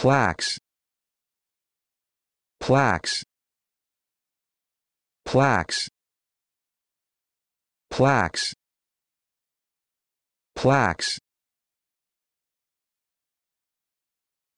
plaques plaques plaques plaques plaques